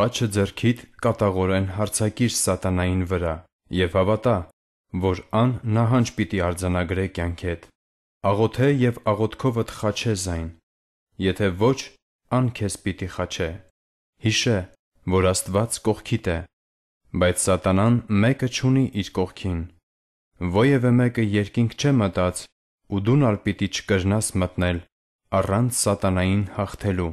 խաչը ձեռքիդ կատաղորեն հարցակիր սատանային վրա եւ հավատա, որ ան նահանջ պիտի արձանագրե կյանքեդ։ Աղոթե եւ աղոթքովդ խաչես այն։ Եթե ոչ, ան քեզ պիտի խաչե։ Հիշե, որ Աստված կողքիդ է, բայց սատանան մեկը չունի իր կողքին։ Ոևէ մեկը երկինք չէ մտած, ու դուն ալ պիտի չկրնաս մտնել առանց սատանային հաղթելու։